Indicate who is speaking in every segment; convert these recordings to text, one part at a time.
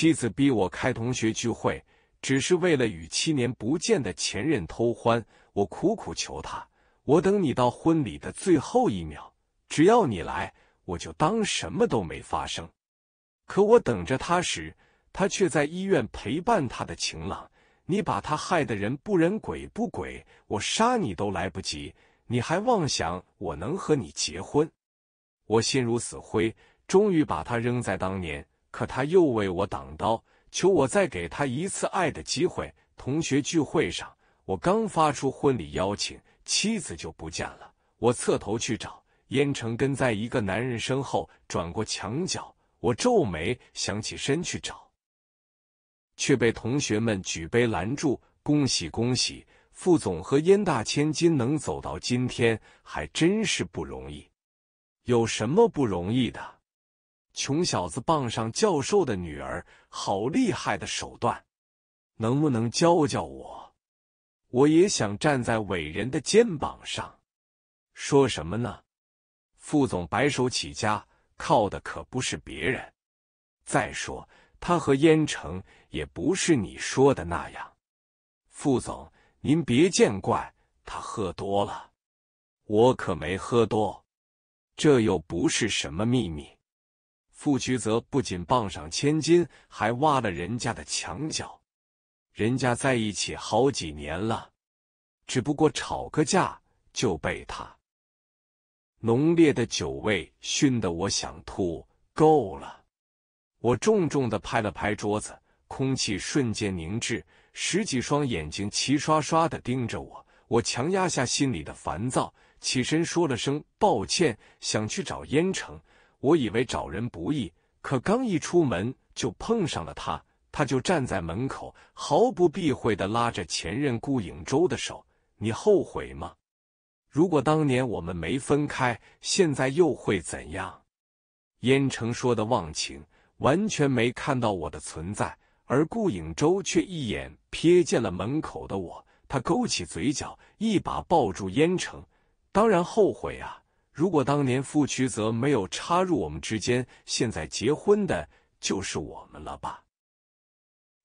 Speaker 1: 妻子逼我开同学聚会，只是为了与七年不见的前任偷欢。我苦苦求他，我等你到婚礼的最后一秒，只要你来，我就当什么都没发生。可我等着他时，他却在医院陪伴他的情郎。你把他害的人不人鬼不鬼，我杀你都来不及，你还妄想我能和你结婚？我心如死灰，终于把他扔在当年。可他又为我挡刀，求我再给他一次爱的机会。同学聚会上，我刚发出婚礼邀请，妻子就不见了。我侧头去找，燕成跟在一个男人身后，转过墙角。我皱眉，想起身去找，却被同学们举杯拦住：“恭喜恭喜，副总和燕大千金能走到今天，还真是不容易。有什么不容易的？”穷小子傍上教授的女儿，好厉害的手段！能不能教教我？我也想站在伟人的肩膀上。说什么呢？副总白手起家，靠的可不是别人。再说他和燕城也不是你说的那样。副总，您别见怪，他喝多了，我可没喝多。这又不是什么秘密。付渠泽不仅傍上千金，还挖了人家的墙角。人家在一起好几年了，只不过吵个架就被他。浓烈的酒味熏得我想吐。够了！我重重的拍了拍桌子，空气瞬间凝滞，十几双眼睛齐刷刷的盯着我。我强压下心里的烦躁，起身说了声抱歉，想去找烟城。我以为找人不易，可刚一出门就碰上了他。他就站在门口，毫不避讳的拉着前任顾影舟的手。你后悔吗？如果当年我们没分开，现在又会怎样？燕城说的忘情，完全没看到我的存在，而顾影舟却一眼瞥见了门口的我。他勾起嘴角，一把抱住燕城。当然后悔啊。如果当年傅渠泽没有插入我们之间，现在结婚的就是我们了吧？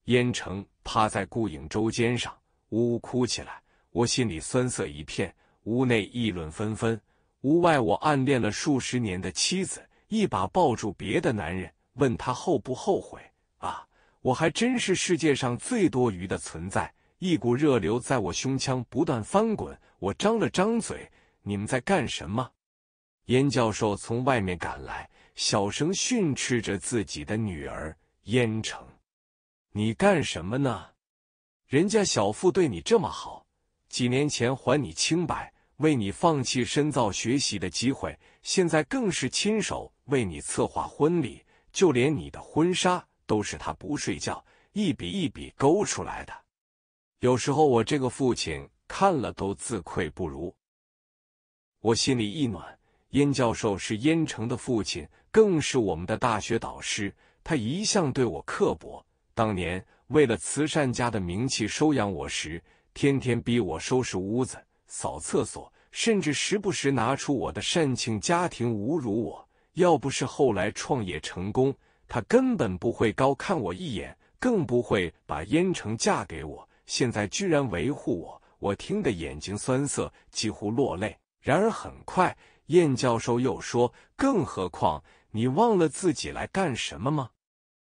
Speaker 1: 燕城趴在顾影周肩上，呜呜哭起来。我心里酸涩一片。屋内议论纷纷，屋外我暗恋了数十年的妻子一把抱住别的男人，问他后不后悔啊？我还真是世界上最多余的存在。一股热流在我胸腔不断翻滚，我张了张嘴：“你们在干什么？”燕教授从外面赶来，小声训斥着自己的女儿：“燕城，你干什么呢？人家小富对你这么好，几年前还你清白，为你放弃深造学习的机会，现在更是亲手为你策划婚礼，就连你的婚纱都是他不睡觉一笔一笔勾出来的。有时候我这个父亲看了都自愧不如，我心里一暖。”燕教授是燕城的父亲，更是我们的大学导师。他一向对我刻薄。当年为了慈善家的名气收养我时，天天逼我收拾屋子、扫厕所，甚至时不时拿出我的善庆家庭侮辱我。要不是后来创业成功，他根本不会高看我一眼，更不会把燕城嫁给我。现在居然维护我，我听得眼睛酸涩，几乎落泪。然而很快。燕教授又说：“更何况，你忘了自己来干什么吗？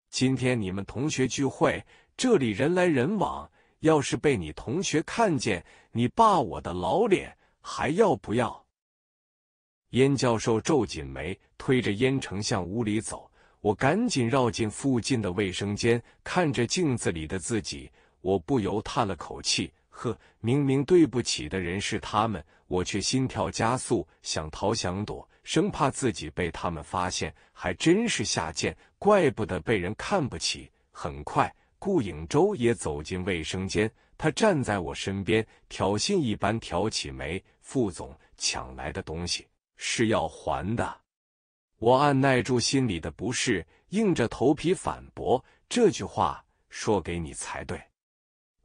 Speaker 1: 今天你们同学聚会，这里人来人往，要是被你同学看见，你爸我的老脸还要不要？”燕教授皱紧眉，推着燕城向屋里走。我赶紧绕进附近的卫生间，看着镜子里的自己，我不由叹了口气。呵，明明对不起的人是他们，我却心跳加速，想逃想躲，生怕自己被他们发现。还真是下贱，怪不得被人看不起。很快，顾影舟也走进卫生间，他站在我身边，挑衅一般挑起眉：“副总抢来的东西是要还的。”我按耐住心里的不适，硬着头皮反驳：“这句话说给你才对。”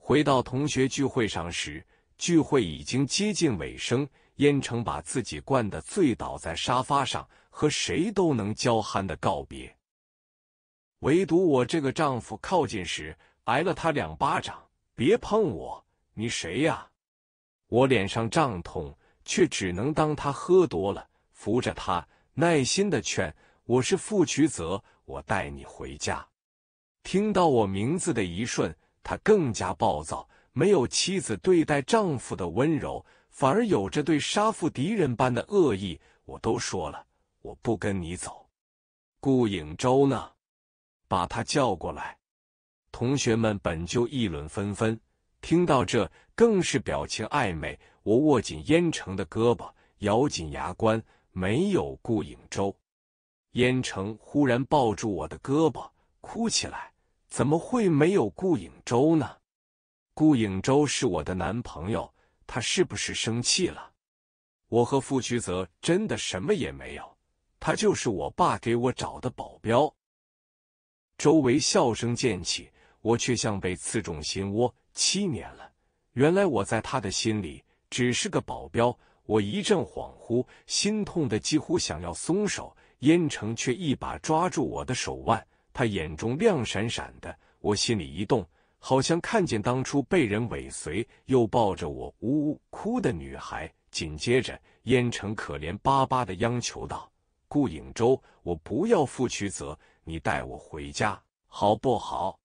Speaker 1: 回到同学聚会上时，聚会已经接近尾声。燕城把自己灌得醉倒在沙发上，和谁都能娇憨的告别。唯独我这个丈夫靠近时，挨了他两巴掌：“别碰我，你谁呀？”我脸上胀痛，却只能当他喝多了，扶着他，耐心的劝：“我是付渠泽，我带你回家。”听到我名字的一瞬。他更加暴躁，没有妻子对待丈夫的温柔，反而有着对杀父敌人般的恶意。我都说了，我不跟你走。顾影舟呢？把他叫过来。同学们本就议论纷纷，听到这更是表情暧昧。我握紧燕城的胳膊，咬紧牙关。没有顾影舟，燕城忽然抱住我的胳膊，哭起来。怎么会没有顾影舟呢？顾影舟是我的男朋友，他是不是生气了？我和傅局泽真的什么也没有，他就是我爸给我找的保镖。周围笑声渐起，我却像被刺中心窝。七年了，原来我在他的心里只是个保镖。我一阵恍惚，心痛的几乎想要松手，燕城却一把抓住我的手腕。他眼中亮闪闪的，我心里一动，好像看见当初被人尾随，又抱着我呜呜哭的女孩。紧接着，燕城可怜巴巴的央求道：“顾影舟，我不要负屈责，你带我回家好不好？”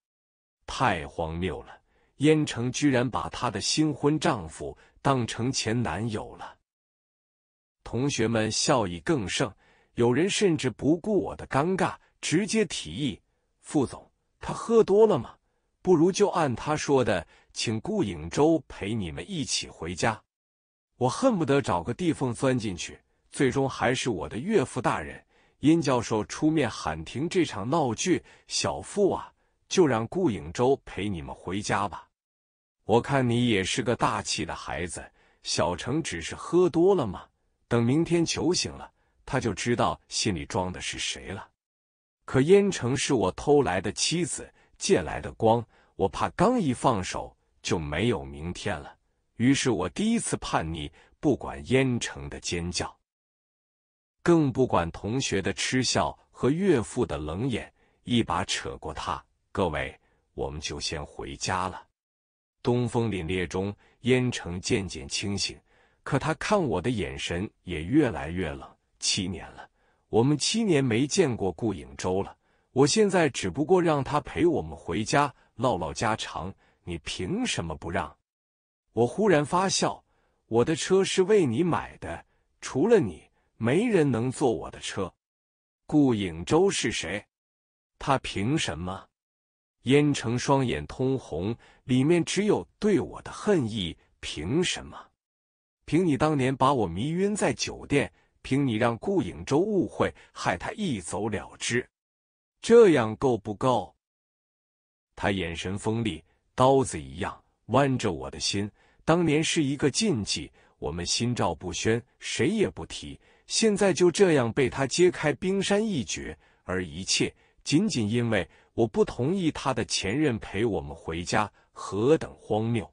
Speaker 1: 太荒谬了！燕城居然把她的新婚丈夫当成前男友了。同学们笑意更盛，有人甚至不顾我的尴尬。直接提议，副总，他喝多了吗？不如就按他说的，请顾影舟陪你们一起回家。我恨不得找个地缝钻进去。最终还是我的岳父大人，殷教授出面喊停这场闹剧。小傅啊，就让顾影舟陪你们回家吧。我看你也是个大气的孩子。小程只是喝多了嘛，等明天酒醒了，他就知道心里装的是谁了。可燕城是我偷来的妻子，借来的光，我怕刚一放手就没有明天了。于是我第一次叛逆，不管燕城的尖叫，更不管同学的嗤笑和岳父的冷眼，一把扯过他。各位，我们就先回家了。东风凛冽中，燕城渐渐清醒，可他看我的眼神也越来越冷。七年了。我们七年没见过顾影舟了，我现在只不过让他陪我们回家唠唠家常，你凭什么不让？我忽然发笑，我的车是为你买的，除了你，没人能坐我的车。顾影舟是谁？他凭什么？燕城双眼通红，里面只有对我的恨意。凭什么？凭你当年把我迷晕在酒店。凭你让顾影舟误会，害他一走了之，这样够不够？他眼神锋利，刀子一样剜着我的心。当年是一个禁忌，我们心照不宣，谁也不提。现在就这样被他揭开冰山一角，而一切仅仅因为我不同意他的前任陪我们回家，何等荒谬！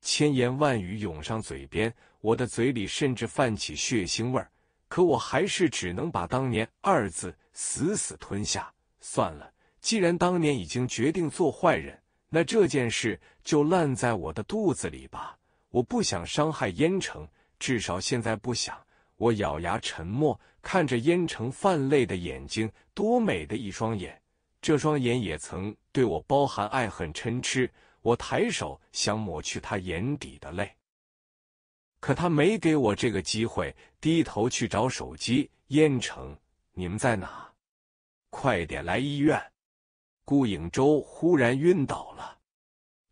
Speaker 1: 千言万语涌上嘴边，我的嘴里甚至泛起血腥味儿。可我还是只能把“当年”二字死死吞下。算了，既然当年已经决定做坏人，那这件事就烂在我的肚子里吧。我不想伤害燕城，至少现在不想。我咬牙沉默，看着燕城泛泪的眼睛，多美的一双眼，这双眼也曾对我包含爱恨嗔痴。我抬手想抹去他眼底的泪。可他没给我这个机会，低头去找手机。燕城，你们在哪？快点来医院！顾影舟忽然晕倒了。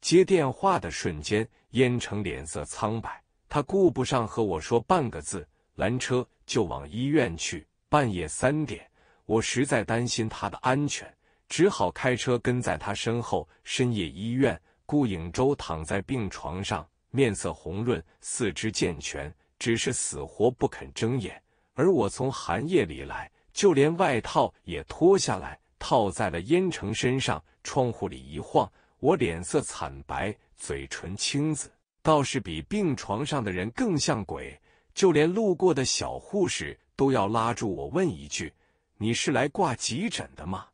Speaker 1: 接电话的瞬间，燕城脸色苍白，他顾不上和我说半个字，拦车就往医院去。半夜三点，我实在担心他的安全，只好开车跟在他身后。深夜医院，顾影舟躺在病床上。面色红润，四肢健全，只是死活不肯睁眼。而我从寒夜里来，就连外套也脱下来套在了燕城身上。窗户里一晃，我脸色惨白，嘴唇青紫，倒是比病床上的人更像鬼。就连路过的小护士都要拉住我问一句：“你是来挂急诊的吗？”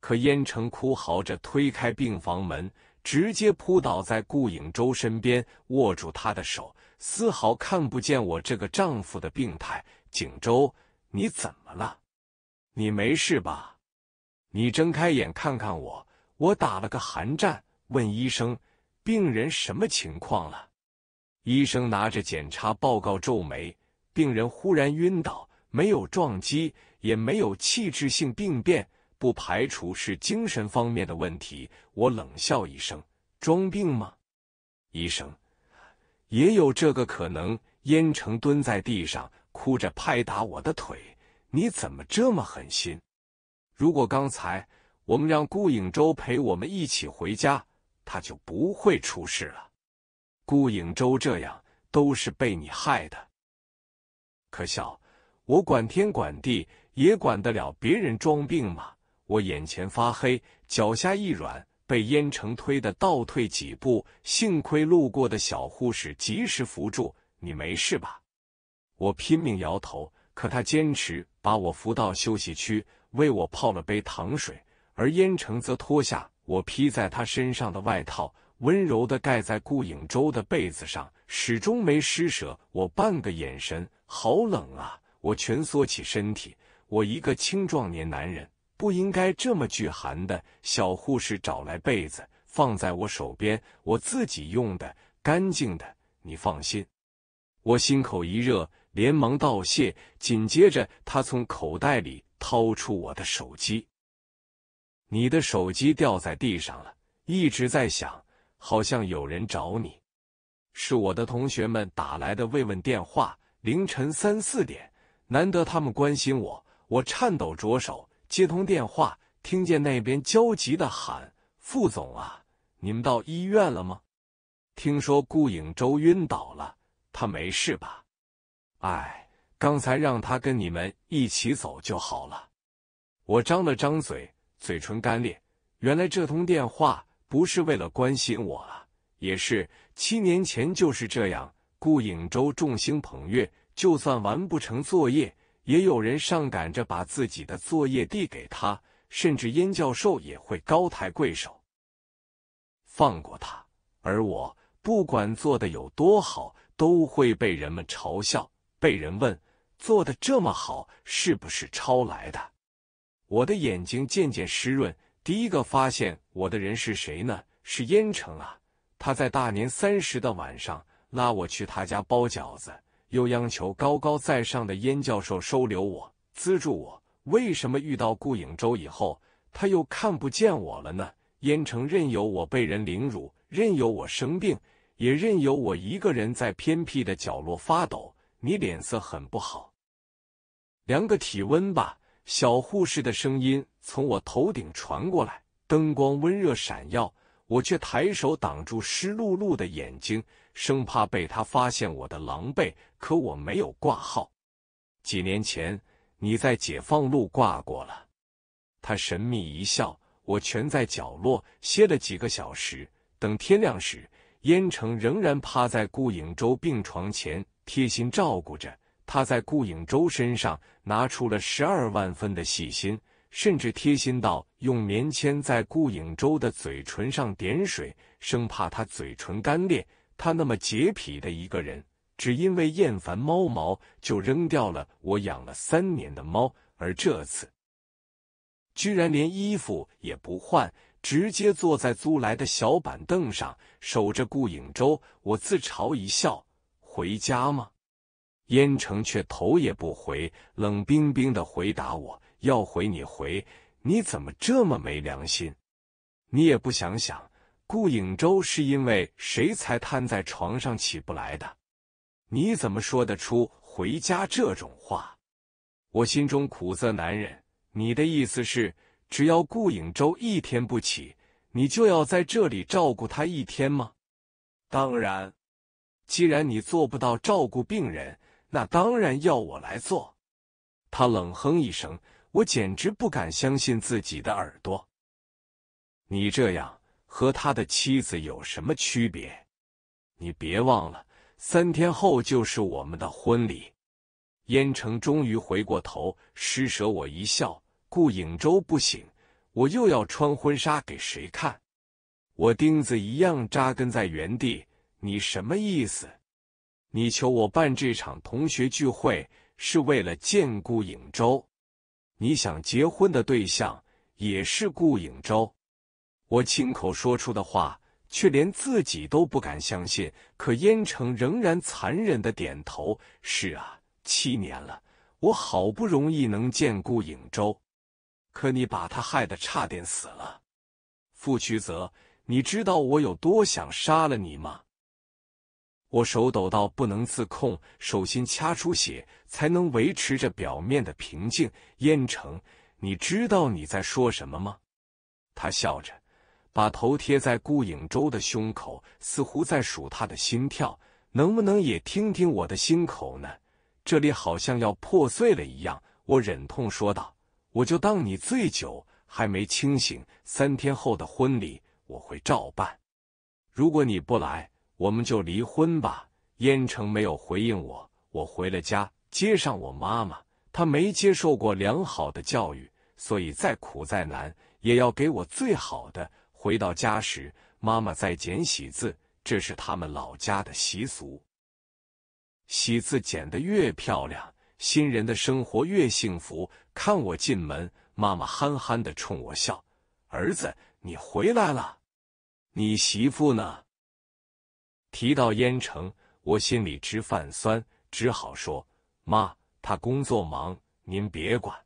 Speaker 1: 可燕城哭嚎着推开病房门。直接扑倒在顾影舟身边，握住他的手，丝毫看不见我这个丈夫的病态。景州，你怎么了？你没事吧？你睁开眼看看我。我打了个寒战，问医生：“病人什么情况了？”医生拿着检查报告皱眉：“病人忽然晕倒，没有撞击，也没有器质性病变。”不排除是精神方面的问题。我冷笑一声：“装病吗？”医生也有这个可能。燕城蹲在地上，哭着拍打我的腿：“你怎么这么狠心？如果刚才我们让顾影舟陪我们一起回家，他就不会出事了。顾影舟这样都是被你害的。可笑！我管天管地，也管得了别人装病吗？”我眼前发黑，脚下一软，被燕城推得倒退几步，幸亏路过的小护士及时扶住。你没事吧？我拼命摇头，可他坚持把我扶到休息区，为我泡了杯糖水。而燕城则脱下我披在他身上的外套，温柔的盖在顾影舟的被子上，始终没施舍我半个眼神。好冷啊！我蜷缩起身体。我一个青壮年男人。不应该这么惧寒的小护士找来被子放在我手边，我自己用的，干净的，你放心。我心口一热，连忙道谢。紧接着，他从口袋里掏出我的手机，你的手机掉在地上了，一直在响，好像有人找你。是我的同学们打来的慰问电话，凌晨三四点，难得他们关心我。我颤抖着手。接通电话，听见那边焦急的喊：“副总啊，你们到医院了吗？听说顾影舟晕倒了，他没事吧？”哎，刚才让他跟你们一起走就好了。我张了张嘴，嘴唇干裂。原来这通电话不是为了关心我啊，也是七年前就是这样。顾影舟众星捧月，就算完不成作业。也有人上赶着把自己的作业递给他，甚至燕教授也会高抬贵手，放过他。而我不管做的有多好，都会被人们嘲笑，被人问做的这么好是不是抄来的。我的眼睛渐渐湿润。第一个发现我的人是谁呢？是燕城啊，他在大年三十的晚上拉我去他家包饺子。又央求高高在上的燕教授收留我、资助我。为什么遇到顾影舟以后，他又看不见我了呢？燕城任由我被人凌辱，任由我生病，也任由我一个人在偏僻的角落发抖。你脸色很不好，量个体温吧。小护士的声音从我头顶传过来，灯光温热闪耀。我却抬手挡住湿漉漉的眼睛，生怕被他发现我的狼狈。可我没有挂号，几年前你在解放路挂过了。他神秘一笑。我蜷在角落歇了几个小时，等天亮时，燕城仍然趴在顾影舟病床前，贴心照顾着。他在顾影舟身上拿出了十二万分的细心。甚至贴心到用棉签在顾影舟的嘴唇上点水，生怕他嘴唇干裂。他那么洁癖的一个人，只因为厌烦猫毛就扔掉了我养了三年的猫，而这次居然连衣服也不换，直接坐在租来的小板凳上守着顾影舟。我自嘲一笑：“回家吗？”燕城却头也不回，冷冰冰的回答我。要回你回，你怎么这么没良心？你也不想想，顾影舟是因为谁才瘫在床上起不来的？你怎么说得出回家这种话？我心中苦涩难忍。你的意思是，只要顾影舟一天不起，你就要在这里照顾他一天吗？当然。既然你做不到照顾病人，那当然要我来做。他冷哼一声。我简直不敢相信自己的耳朵！你这样和他的妻子有什么区别？你别忘了，三天后就是我们的婚礼。燕城终于回过头，施舍我一笑。顾影舟不醒，我又要穿婚纱给谁看？我钉子一样扎根在原地。你什么意思？你求我办这场同学聚会，是为了见顾影舟？你想结婚的对象也是顾影舟。我亲口说出的话，却连自己都不敢相信。可燕城仍然残忍的点头：“是啊，七年了，我好不容易能见顾影舟，可你把他害得差点死了。”傅渠泽，你知道我有多想杀了你吗？我手抖到不能自控，手心掐出血，才能维持着表面的平静。燕城，你知道你在说什么吗？他笑着，把头贴在顾影舟的胸口，似乎在数他的心跳。能不能也听听我的心口呢？这里好像要破碎了一样。我忍痛说道：“我就当你醉酒还没清醒，三天后的婚礼我会照办。如果你不来。”我们就离婚吧。燕城没有回应我，我回了家，接上我妈妈。她没接受过良好的教育，所以再苦再难，也要给我最好的。回到家时，妈妈在捡喜字，这是他们老家的习俗。喜字捡得越漂亮，新人的生活越幸福。看我进门，妈妈憨憨的冲我笑：“儿子，你回来了，你媳妇呢？”提到燕城，我心里直犯酸，只好说：“妈，他工作忙，您别管。”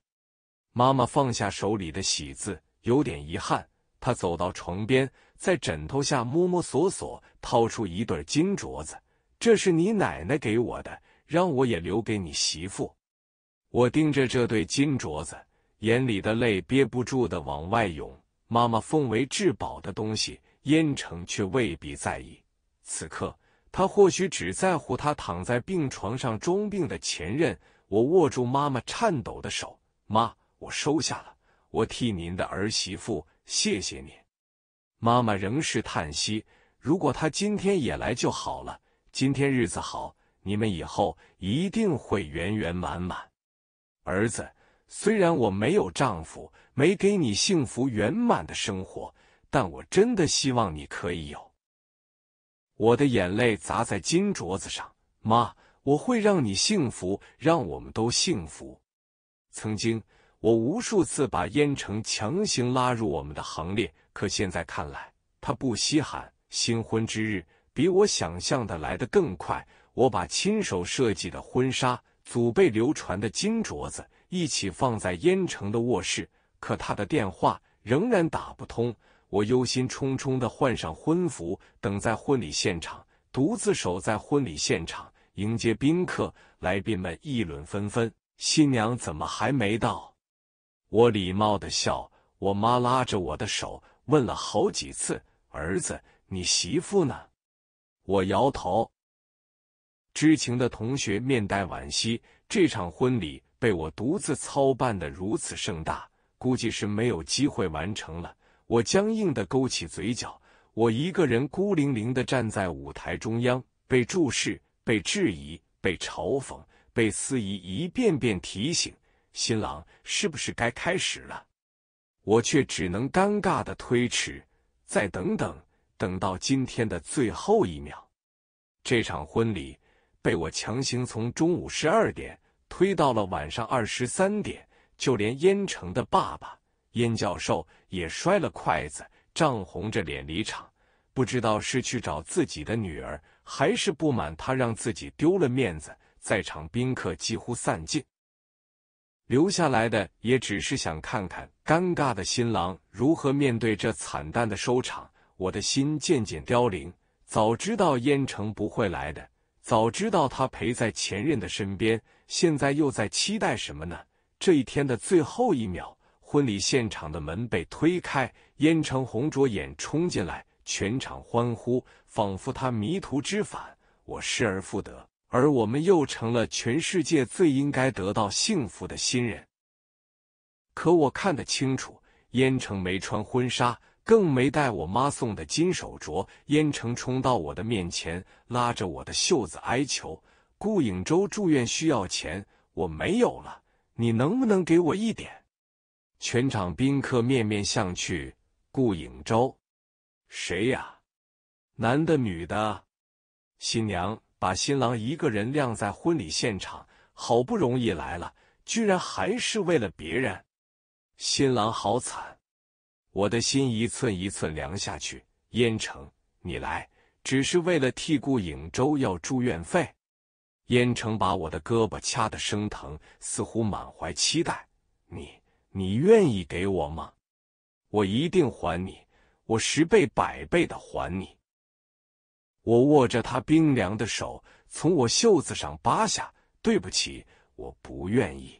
Speaker 1: 妈妈放下手里的喜字，有点遗憾。她走到床边，在枕头下摸摸索索，掏出一对金镯子：“这是你奶奶给我的，让我也留给你媳妇。”我盯着这对金镯子，眼里的泪憋不住的往外涌。妈妈奉为至宝的东西，燕城却未必在意。此刻，他或许只在乎他躺在病床上装病的前任。我握住妈妈颤抖的手，妈，我收下了，我替您的儿媳妇谢谢你。妈妈仍是叹息：如果他今天也来就好了。今天日子好，你们以后一定会圆圆满满。儿子，虽然我没有丈夫，没给你幸福圆满的生活，但我真的希望你可以有。我的眼泪砸在金镯子上，妈，我会让你幸福，让我们都幸福。曾经，我无数次把烟城强行拉入我们的行列，可现在看来，他不稀罕。新婚之日比我想象的来得更快。我把亲手设计的婚纱、祖辈流传的金镯子一起放在烟城的卧室，可他的电话仍然打不通。我忧心忡忡的换上婚服，等在婚礼现场，独自守在婚礼现场迎接宾客。来宾们议论纷纷：“新娘怎么还没到？”我礼貌的笑。我妈拉着我的手，问了好几次：“儿子，你媳妇呢？”我摇头。知情的同学面带惋惜：“这场婚礼被我独自操办的如此盛大，估计是没有机会完成了。”我僵硬的勾起嘴角，我一个人孤零零的站在舞台中央，被注视、被质疑、被嘲讽、被司仪一遍遍提醒：“新郎是不是该开始了？”我却只能尴尬的推迟，再等等，等到今天的最后一秒。这场婚礼被我强行从中午十二点推到了晚上二十三点，就连燕城的爸爸燕教授。也摔了筷子，涨红着脸离场。不知道是去找自己的女儿，还是不满他让自己丢了面子。在场宾客几乎散尽，留下来的也只是想看看尴尬的新郎如何面对这惨淡的收场。我的心渐渐凋零。早知道燕城不会来的，早知道他陪在前任的身边，现在又在期待什么呢？这一天的最后一秒。婚礼现场的门被推开，燕城红着眼冲进来，全场欢呼，仿佛他迷途知返，我失而复得，而我们又成了全世界最应该得到幸福的新人。可我看得清楚，燕城没穿婚纱，更没戴我妈送的金手镯。燕城冲到我的面前，拉着我的袖子哀求：“顾影舟住院需要钱，我没有了，你能不能给我一点？”全场宾客面面相觑。顾影舟，谁呀？男的，女的？新娘把新郎一个人晾在婚礼现场，好不容易来了，居然还是为了别人。新郎好惨！我的心一寸一寸凉下去。燕城，你来只是为了替顾影舟要住院费？燕城把我的胳膊掐得生疼，似乎满怀期待。你。你愿意给我吗？我一定还你，我十倍百倍的还你。我握着他冰凉的手，从我袖子上扒下。对不起，我不愿意。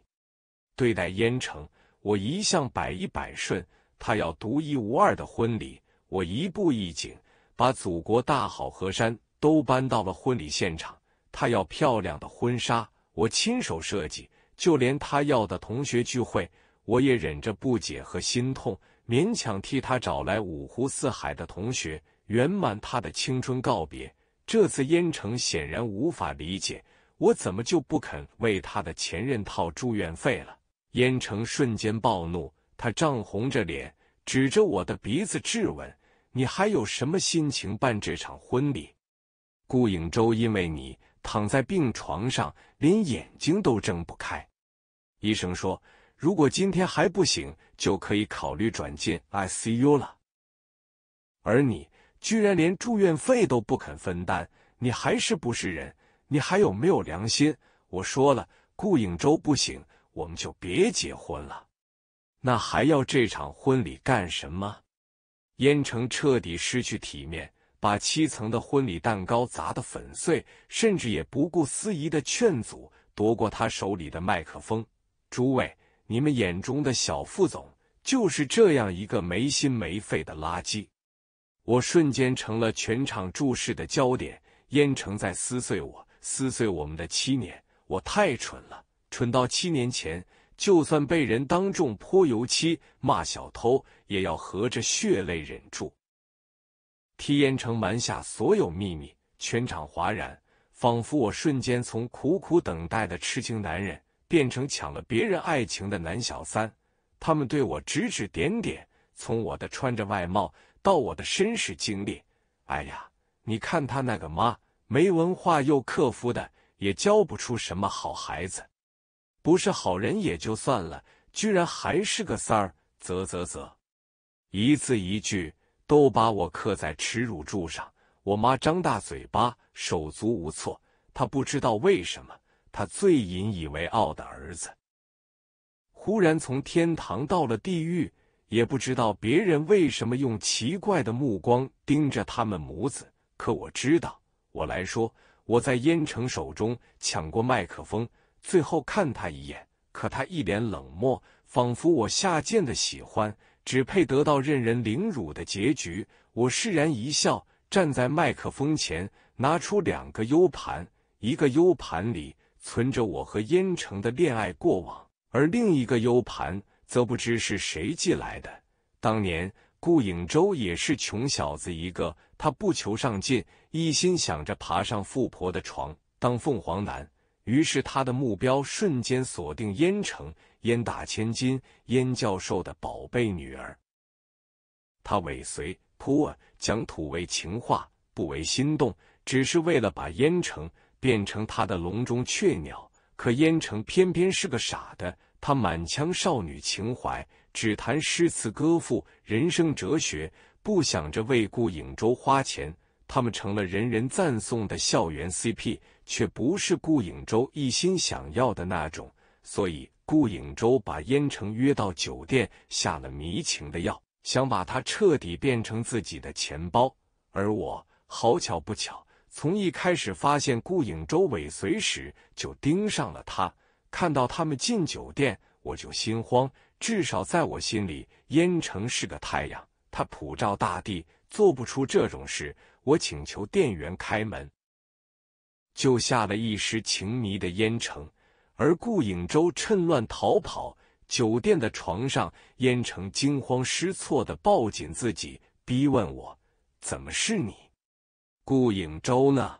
Speaker 1: 对待燕城，我一向百依百顺。他要独一无二的婚礼，我一步一景，把祖国大好河山都搬到了婚礼现场。他要漂亮的婚纱，我亲手设计，就连他要的同学聚会。我也忍着不解和心痛，勉强替他找来五湖四海的同学，圆满他的青春告别。这次燕城显然无法理解我怎么就不肯为他的前任掏住院费了。燕城瞬间暴怒，他涨红着脸，指着我的鼻子质问：“你还有什么心情办这场婚礼？”顾影舟因为你躺在病床上，连眼睛都睁不开。医生说。如果今天还不醒，就可以考虑转进 ICU 了。而你居然连住院费都不肯分担，你还是不是人？你还有没有良心？我说了，顾影舟不行，我们就别结婚了。那还要这场婚礼干什么？燕城彻底失去体面，把七层的婚礼蛋糕砸得粉碎，甚至也不顾司仪的劝阻，夺过他手里的麦克风。诸位。你们眼中的小副总就是这样一个没心没肺的垃圾，我瞬间成了全场注视的焦点。燕城在撕碎我，撕碎我们的七年，我太蠢了，蠢到七年前，就算被人当众泼油漆、骂小偷，也要合着血泪忍住，替燕城瞒下所有秘密。全场哗然，仿佛我瞬间从苦苦等待的痴情男人。变成抢了别人爱情的男小三，他们对我指指点点，从我的穿着外貌到我的身世经历。哎呀，你看他那个妈，没文化又克夫的，也教不出什么好孩子。不是好人也就算了，居然还是个三儿，啧啧啧，一字一句都把我刻在耻辱柱上。我妈张大嘴巴，手足无措，她不知道为什么。他最引以为傲的儿子，忽然从天堂到了地狱，也不知道别人为什么用奇怪的目光盯着他们母子。可我知道，我来说，我在燕城手中抢过麦克风，最后看他一眼。可他一脸冷漠，仿佛我下贱的喜欢只配得到任人凌辱的结局。我释然一笑，站在麦克风前，拿出两个 U 盘，一个 U 盘里。存着我和燕城的恋爱过往，而另一个 U 盘则不知是谁寄来的。当年顾影舟也是穷小子一个，他不求上进，一心想着爬上富婆的床当凤凰男。于是他的目标瞬间锁定燕城，燕大千金燕教授的宝贝女儿。他尾随普洱，讲土味情话，不为心动，只是为了把燕城。变成他的笼中雀鸟，可燕城偏偏是个傻的，他满腔少女情怀，只谈诗词歌赋、人生哲学，不想着为顾影舟花钱。他们成了人人赞颂的校园 CP，却不是顾影舟一心想要的那种。所以，顾影舟把燕城约到酒店，下了迷情的药，想把他彻底变成自己的钱包。而我，好巧不巧。从一开始发现顾影舟尾随时，就盯上了他。看到他们进酒店，我就心慌。至少在我心里，燕城是个太阳，他普照大地，做不出这种事。我请求店员开门，救下了一时情迷的燕城。而顾影舟趁乱逃跑。酒店的床上，燕城惊慌失措的抱紧自己，逼问我怎么是你。顾影舟呢？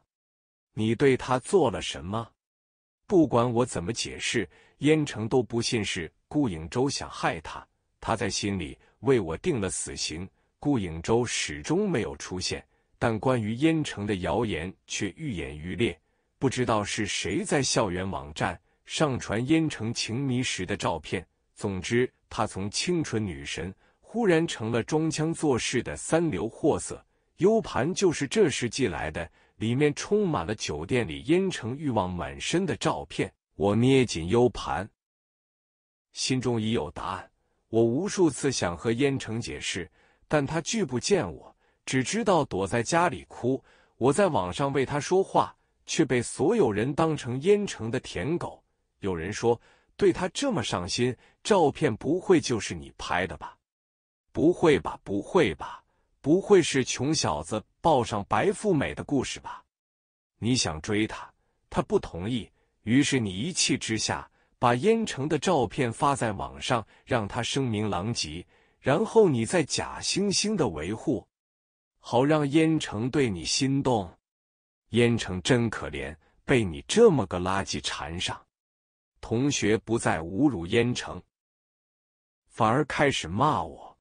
Speaker 1: 你对他做了什么？不管我怎么解释，燕城都不信是顾影舟想害他。他在心里为我定了死刑。顾影舟始终没有出现，但关于燕城的谣言却愈演愈烈。不知道是谁在校园网站上传燕城情迷时的照片。总之，她从清纯女神忽然成了装腔作势的三流货色。U 盘就是这时寄来的，里面充满了酒店里烟城欲望满身的照片。我捏紧 U 盘，心中已有答案。我无数次想和烟城解释，但他拒不见我，只知道躲在家里哭。我在网上为他说话，却被所有人当成烟城的舔狗。有人说，对他这么上心，照片不会就是你拍的吧？不会吧，不会吧。不会是穷小子抱上白富美的故事吧？你想追他，他不同意，于是你一气之下把燕城的照片发在网上，让他声名狼藉，然后你再假惺惺的维护，好让燕城对你心动。燕城真可怜，被你这么个垃圾缠上。同学不再侮辱燕城，反而开始骂我，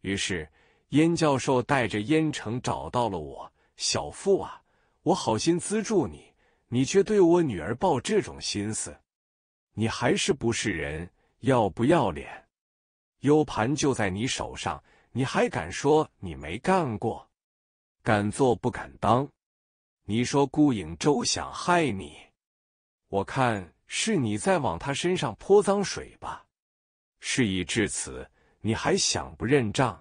Speaker 1: 于是。燕教授带着燕城找到了我，小付啊，我好心资助你，你却对我女儿抱这种心思，你还是不是人？要不要脸？U 盘就在你手上，你还敢说你没干过？敢做不敢当？你说顾影舟想害你，我看是你在往他身上泼脏水吧。事已至此，你还想不认账？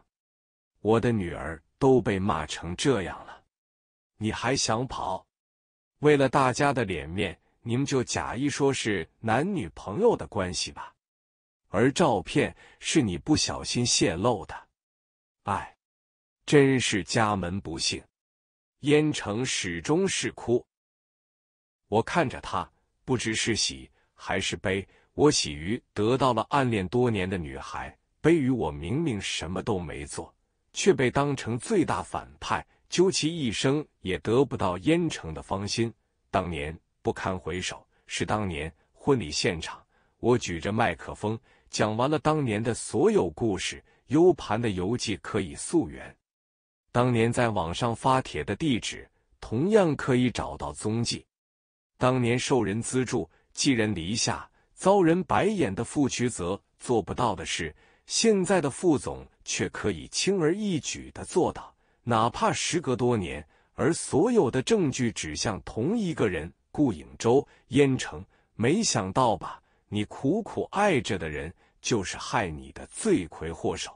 Speaker 1: 我的女儿都被骂成这样了，你还想跑？为了大家的脸面，你们就假意说是男女朋友的关系吧。而照片是你不小心泄露的。哎，真是家门不幸。燕城始终是哭。我看着他，不知是喜还是悲。我喜于得到了暗恋多年的女孩，悲于我明明什么都没做。却被当成最大反派，究其一生也得不到燕城的芳心。当年不堪回首，是当年婚礼现场，我举着麦克风讲完了当年的所有故事。U 盘的游记可以溯源，当年在网上发帖的地址同样可以找到踪迹。当年受人资助、寄人篱下、遭人白眼的傅局泽做不到的事，现在的副总。却可以轻而易举的做到，哪怕时隔多年，而所有的证据指向同一个人——顾影舟、燕城。没想到吧？你苦苦爱着的人，就是害你的罪魁祸首。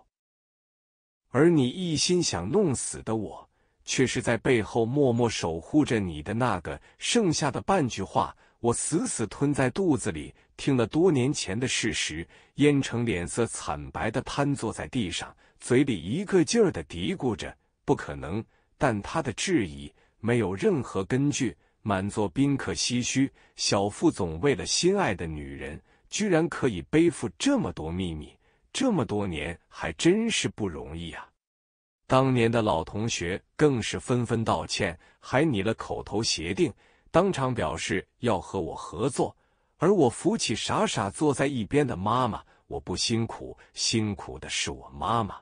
Speaker 1: 而你一心想弄死的我，却是在背后默默守护着你的那个。剩下的半句话。我死死吞在肚子里，听了多年前的事实，燕城脸色惨白的瘫坐在地上，嘴里一个劲儿的嘀咕着：“不可能！”但他的质疑没有任何根据。满座宾客唏嘘，小副总为了心爱的女人，居然可以背负这么多秘密，这么多年还真是不容易啊！当年的老同学更是纷纷道歉，还拟了口头协定。当场表示要和我合作，而我扶起傻傻坐在一边的妈妈。我不辛苦，辛苦的是我妈妈。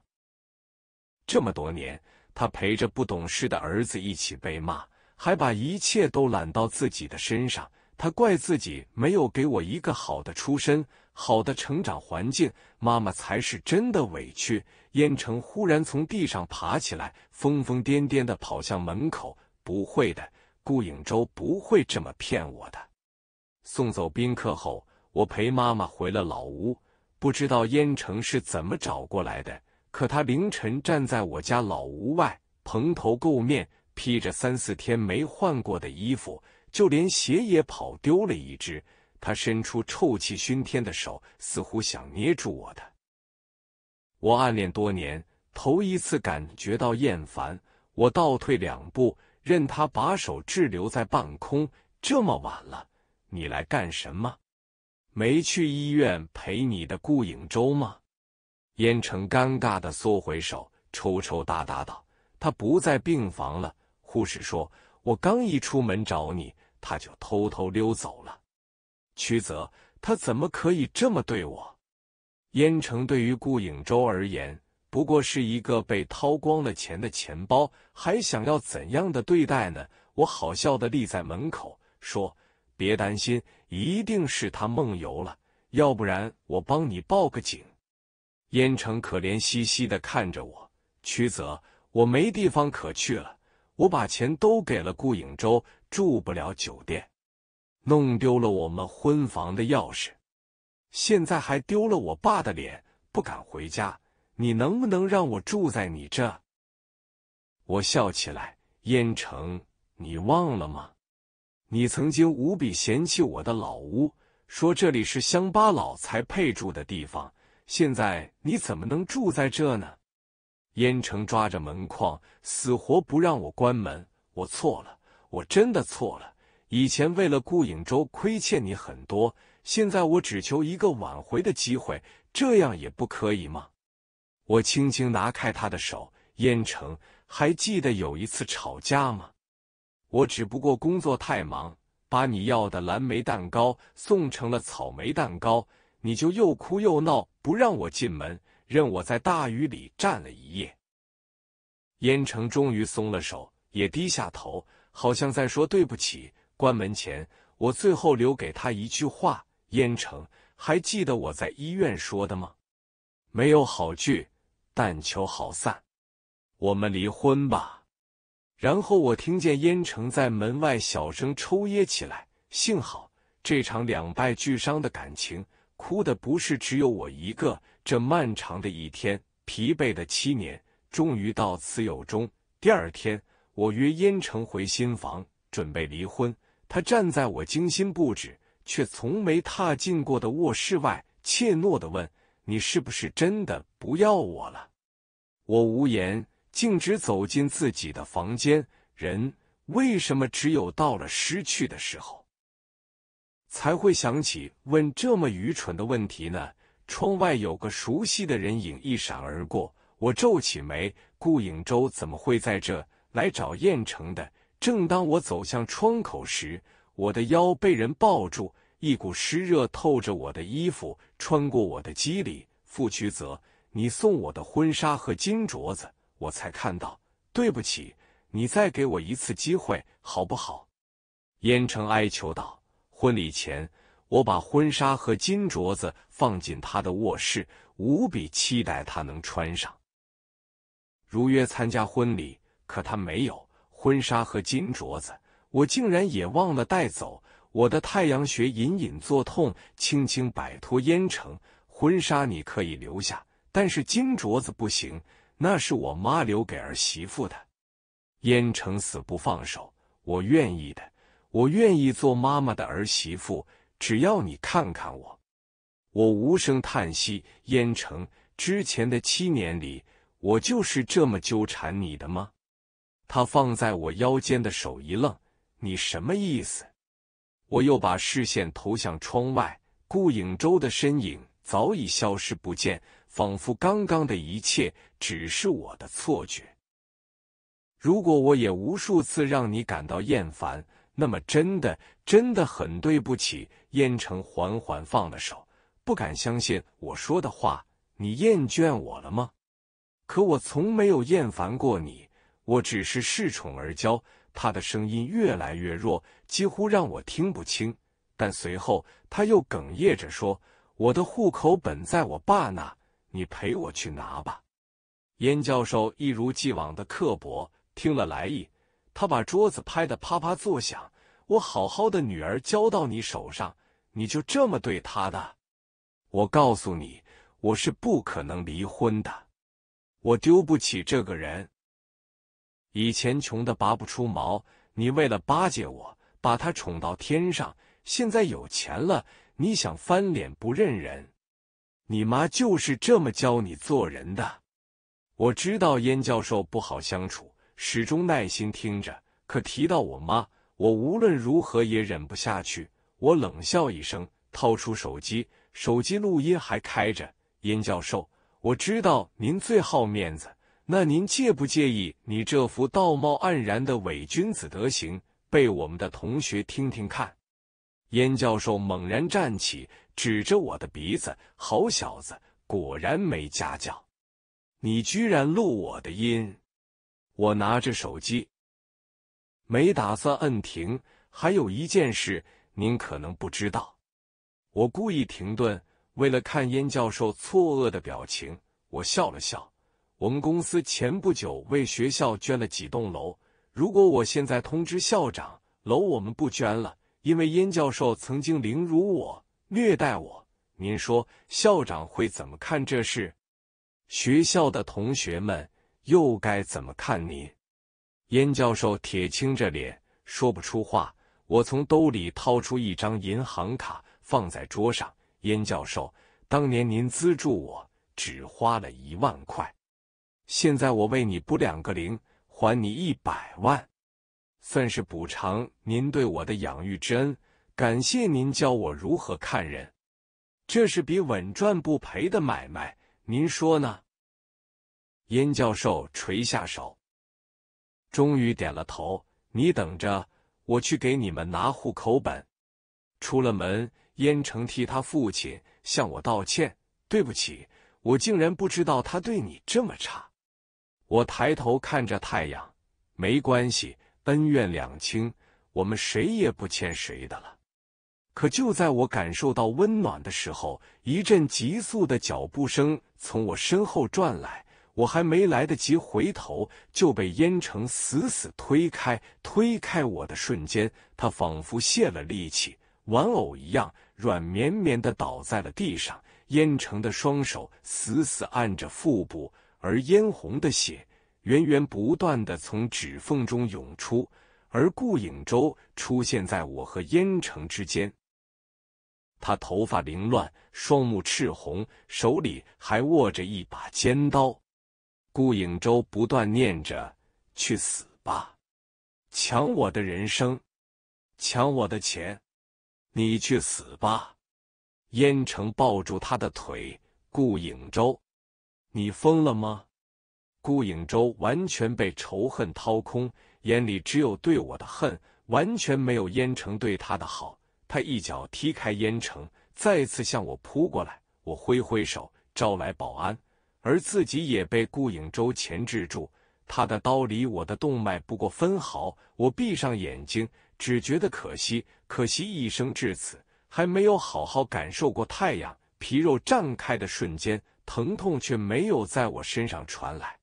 Speaker 1: 这么多年，他陪着不懂事的儿子一起被骂，还把一切都揽到自己的身上。他怪自己没有给我一个好的出身、好的成长环境。妈妈才是真的委屈。燕城忽然从地上爬起来，疯疯癫癫的跑向门口。不会的。顾影舟不会这么骗我的。送走宾客后，我陪妈妈回了老屋。不知道燕城是怎么找过来的，可他凌晨站在我家老屋外，蓬头垢面，披着三四天没换过的衣服，就连鞋也跑丢了一只。他伸出臭气熏天的手，似乎想捏住我的。我暗恋多年，头一次感觉到厌烦，我倒退两步。任他把手滞留在半空。这么晚了，你来干什么？没去医院陪你的顾影舟吗？燕城尴尬的缩回手，抽抽搭搭道：“他不在病房了。护士说，我刚一出门找你，他就偷偷溜走了。”曲泽，他怎么可以这么对我？燕城对于顾影舟而言。不过是一个被掏光了钱的钱包，还想要怎样的对待呢？我好笑的立在门口说：“别担心，一定是他梦游了，要不然我帮你报个警。”燕城可怜兮兮的看着我：“曲泽，我没地方可去了，我把钱都给了顾影舟，住不了酒店，弄丢了我们婚房的钥匙，现在还丢了我爸的脸，不敢回家。”你能不能让我住在你这？我笑起来，燕城，你忘了吗？你曾经无比嫌弃我的老屋，说这里是乡巴佬才配住的地方。现在你怎么能住在这呢？燕城抓着门框，死活不让我关门。我错了，我真的错了。以前为了顾影舟亏欠你很多，现在我只求一个挽回的机会，这样也不可以吗？我轻轻拿开他的手，燕城，还记得有一次吵架吗？我只不过工作太忙，把你要的蓝莓蛋糕送成了草莓蛋糕，你就又哭又闹，不让我进门，任我在大雨里站了一夜。燕城终于松了手，也低下头，好像在说对不起。关门前，我最后留给他一句话：燕城，还记得我在医院说的吗？没有好句。但求好散，我们离婚吧。然后我听见燕城在门外小声抽噎起来。幸好这场两败俱伤的感情，哭的不是只有我一个。这漫长的一天，疲惫的七年，终于到此有终。第二天，我约燕城回新房准备离婚。他站在我精心布置却从没踏进过的卧室外，怯懦的问。你是不是真的不要我了？我无言，径直走进自己的房间。人为什么只有到了失去的时候，才会想起问这么愚蠢的问题呢？窗外有个熟悉的人影一闪而过，我皱起眉：顾影舟怎么会在这来找燕城的？正当我走向窗口时，我的腰被人抱住。一股湿热透着我的衣服，穿过我的肌理。傅曲泽，你送我的婚纱和金镯子，我才看到。对不起，你再给我一次机会，好不好？燕城哀求道。婚礼前，我把婚纱和金镯子放进他的卧室，无比期待他能穿上，如约参加婚礼。可他没有婚纱和金镯子，我竟然也忘了带走。我的太阳穴隐隐作痛，轻轻摆脱烟尘。婚纱，你可以留下，但是金镯子不行，那是我妈留给儿媳妇的。烟城死不放手，我愿意的，我愿意做妈妈的儿媳妇，只要你看看我。我无声叹息，烟城，之前的七年里，我就是这么纠缠你的吗？他放在我腰间的手一愣，你什么意思？我又把视线投向窗外，顾影舟的身影早已消失不见，仿佛刚刚的一切只是我的错觉。如果我也无数次让你感到厌烦，那么真的真的很对不起。燕城缓缓放了手，不敢相信我说的话，你厌倦我了吗？可我从没有厌烦过你，我只是恃宠而骄。他的声音越来越弱，几乎让我听不清。但随后他又哽咽着说：“我的户口本在我爸那，你陪我去拿吧。”燕教授一如既往的刻薄，听了来意，他把桌子拍得啪啪作响：“我好好的女儿交到你手上，你就这么对她的？我告诉你，我是不可能离婚的，我丢不起这个人。”以前穷的拔不出毛，你为了巴结我，把他宠到天上。现在有钱了，你想翻脸不认人？你妈就是这么教你做人的。我知道燕教授不好相处，始终耐心听着。可提到我妈，我无论如何也忍不下去。我冷笑一声，掏出手机，手机录音还开着。燕教授，我知道您最好面子。那您介不介意你这副道貌岸然的伪君子德行被我们的同学听听看？燕教授猛然站起，指着我的鼻子：“好小子，果然没家教！你居然录我的音！”我拿着手机，没打算摁停。还有一件事，您可能不知道。我故意停顿，为了看燕教授错愕的表情，我笑了笑。我们公司前不久为学校捐了几栋楼。如果我现在通知校长，楼我们不捐了，因为殷教授曾经凌辱我、虐待我。您说校长会怎么看这事？学校的同学们又该怎么看您？殷教授铁青着脸，说不出话。我从兜里掏出一张银行卡，放在桌上。殷教授，当年您资助我，只花了一万块。现在我为你补两个零，还你一百万，算是补偿您对我的养育之恩。感谢您教我如何看人，这是笔稳赚不赔的买卖，您说呢？燕教授垂下手，终于点了头。你等着，我去给你们拿户口本。出了门，燕城替他父亲向我道歉：“对不起，我竟然不知道他对你这么差。”我抬头看着太阳，没关系，恩怨两清，我们谁也不欠谁的了。可就在我感受到温暖的时候，一阵急速的脚步声从我身后转来，我还没来得及回头，就被烟城死死推开。推开我的瞬间，他仿佛泄了力气，玩偶一样软绵绵地倒在了地上。烟城的双手死死按着腹部。而殷红的血源源不断的从指缝中涌出，而顾影舟出现在我和燕城之间。他头发凌乱，双目赤红，手里还握着一把尖刀。顾影舟不断念着：“去死吧，抢我的人生，抢我的钱，你去死吧。”燕城抱住他的腿，顾影舟。你疯了吗？顾影洲完全被仇恨掏空，眼里只有对我的恨，完全没有燕城对他的好。他一脚踢开燕城，再次向我扑过来。我挥挥手，招来保安，而自己也被顾影洲钳制住。他的刀离我的动脉不过分毫，我闭上眼睛，只觉得可惜，可惜一生至此还没有好好感受过太阳皮肉绽开的瞬间。疼痛却没有在我身上传来。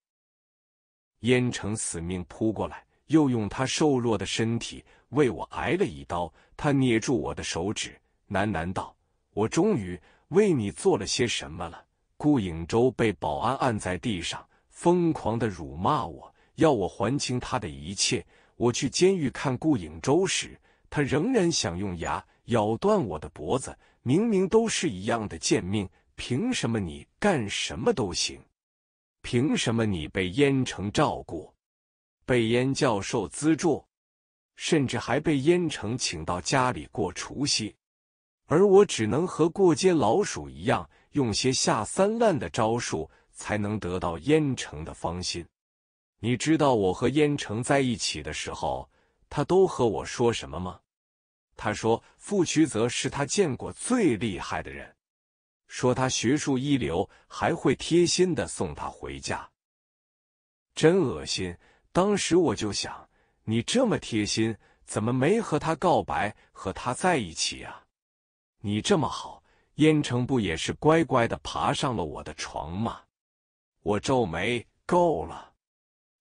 Speaker 1: 燕城死命扑过来，又用他瘦弱的身体为我挨了一刀。他捏住我的手指，喃喃道：“我终于为你做了些什么了。”顾影舟被保安按在地上，疯狂的辱骂我，要我还清他的一切。我去监狱看顾影舟时，他仍然想用牙咬断我的脖子。明明都是一样的贱命。凭什么你干什么都行？凭什么你被燕城照顾，被燕教授资助，甚至还被燕城请到家里过除夕？而我只能和过街老鼠一样，用些下三滥的招数才能得到燕城的芳心。你知道我和燕城在一起的时候，他都和我说什么吗？他说：“傅渠泽是他见过最厉害的人。”说他学术一流，还会贴心的送他回家，真恶心。当时我就想，你这么贴心，怎么没和他告白，和他在一起啊？你这么好，燕城不也是乖乖的爬上了我的床吗？我皱眉，够了。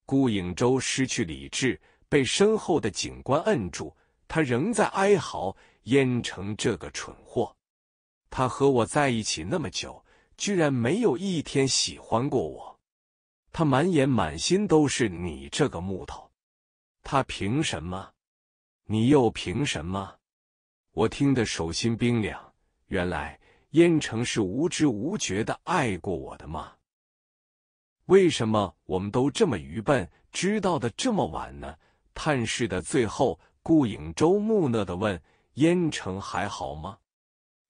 Speaker 1: 顾影舟失去理智，被身后的警官摁住，他仍在哀嚎：“燕城这个蠢货。”他和我在一起那么久，居然没有一天喜欢过我。他满眼满心都是你这个木头。他凭什么？你又凭什么？我听得手心冰凉。原来燕城是无知无觉的爱过我的吗？为什么我们都这么愚笨，知道的这么晚呢？探视的最后，顾影舟木讷的问：“燕城还好吗？”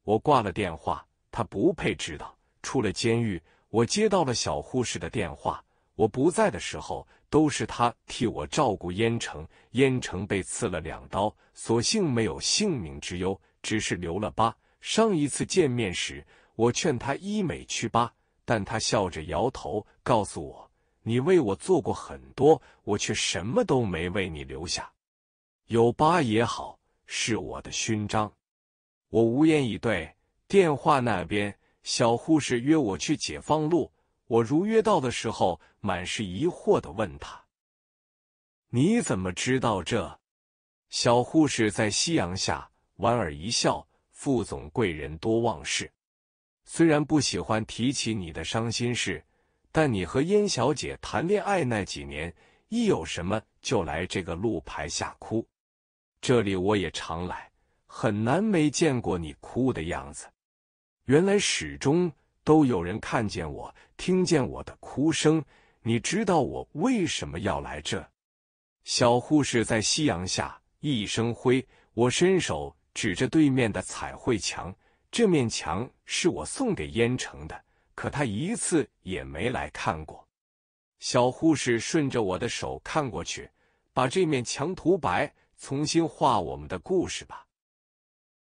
Speaker 1: 我挂了电话，他不配知道。出了监狱，我接到了小护士的电话。我不在的时候，都是他替我照顾燕城。燕城被刺了两刀，所幸没有性命之忧，只是留了疤。上一次见面时，我劝他医美去疤，但他笑着摇头，告诉我：“你为我做过很多，我却什么都没为你留下。有疤也好，是我的勋章。”我无言以对。电话那边，小护士约我去解放路。我如约到的时候，满是疑惑的问他：“你怎么知道这？”小护士在夕阳下莞尔一笑：“副总贵人多忘事。虽然不喜欢提起你的伤心事，但你和燕小姐谈恋爱那几年，一有什么就来这个路牌下哭。这里我也常来。”很难没见过你哭的样子，原来始终都有人看见我、听见我的哭声。你知道我为什么要来这？小护士在夕阳下一声灰，我伸手指着对面的彩绘墙，这面墙是我送给燕城的，可他一次也没来看过。小护士顺着我的手看过去，把这面墙涂白，重新画我们的故事吧。